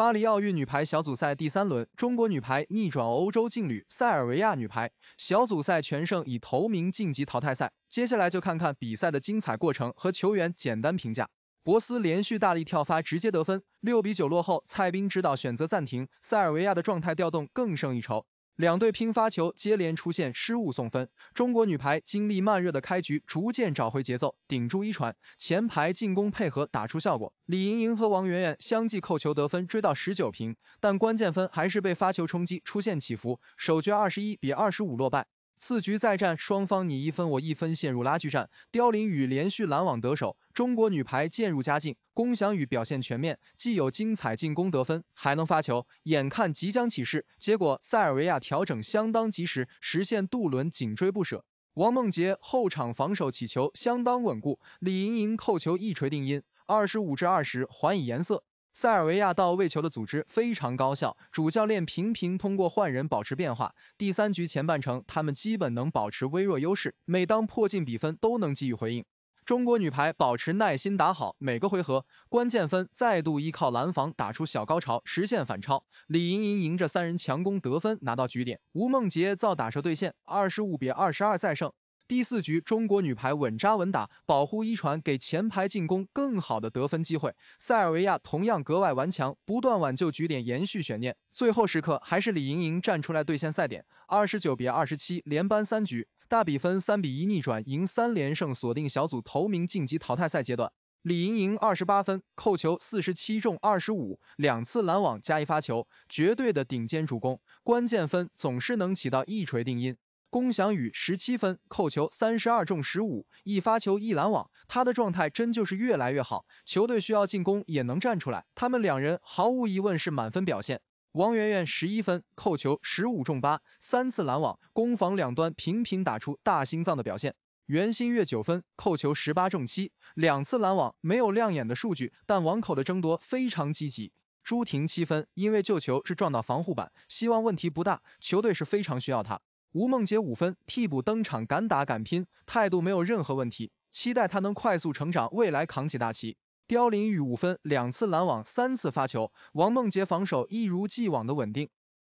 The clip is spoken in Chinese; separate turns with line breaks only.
巴黎奥运女排小组赛第三轮，中国女排逆转欧洲劲旅塞尔维亚女排，小组赛全胜，以头名晋级淘汰赛。接下来就看看比赛的精彩过程和球员简单评价。博斯连续大力跳发，直接得分，六比九落后，蔡斌指导选择暂停。塞尔维亚的状态调动更胜一筹。两队拼发球，接连出现失误送分。中国女排经历慢热的开局，逐渐找回节奏，顶住一传，前排进攻配合打出效果。李盈莹和王媛媛相继扣球得分，追到十九平。但关键分还是被发球冲击出现起伏，首局二十一比二十五落败。次局再战，双方你一分我一分，陷入拉锯战。刁琳宇连续拦网得手，中国女排渐入佳境。龚翔宇表现全面，既有精彩进攻得分，还能发球。眼看即将起势，结果塞尔维亚调整相当及时，实现渡轮紧追不舍。王梦洁后场防守起球相当稳固，李盈莹扣球一锤定音，二十五至二十，还以颜色。塞尔维亚到位球的组织非常高效，主教练频频通过换人保持变化。第三局前半程，他们基本能保持微弱优势，每当迫近比分都能给予回应。中国女排保持耐心打好每个回合，关键分再度依靠拦防打出小高潮，实现反超。李盈莹迎着三人强攻得分拿到局点，吴梦洁造打射对线，二十五比二十二再胜。第四局，中国女排稳扎稳打，保护一传给前排进攻更好的得分机会。塞尔维亚同样格外顽强，不断挽救局点，延续悬念。最后时刻，还是李盈莹站出来兑现赛点，二十九比二十七，连扳三局，大比分三比一逆转，赢三连胜，锁定小组头名，晋级淘汰赛阶段。李盈莹二十八分，扣球四十七中二十五，两次拦网加一发球，绝对的顶尖主攻，关键分总是能起到一锤定音。龚翔宇十七分，扣球三十二中十五，一发球一拦网，他的状态真就是越来越好，球队需要进攻也能站出来，他们两人毫无疑问是满分表现。王媛媛十一分，扣球十五中八，三次拦网，攻防两端频频打出大心脏的表现。袁心月九分，扣球十八中七，两次拦网，没有亮眼的数据，但网口的争夺非常积极。朱婷七分，因为救球是撞到防护板，希望问题不大，球队是非常需要他。吴梦洁五分，替补登场，敢打敢拼，态度没有任何问题，期待他能快速成长，未来扛起大旗。刁琳玉五分，两次拦网，三次发球，王梦洁防守一如既往的稳定。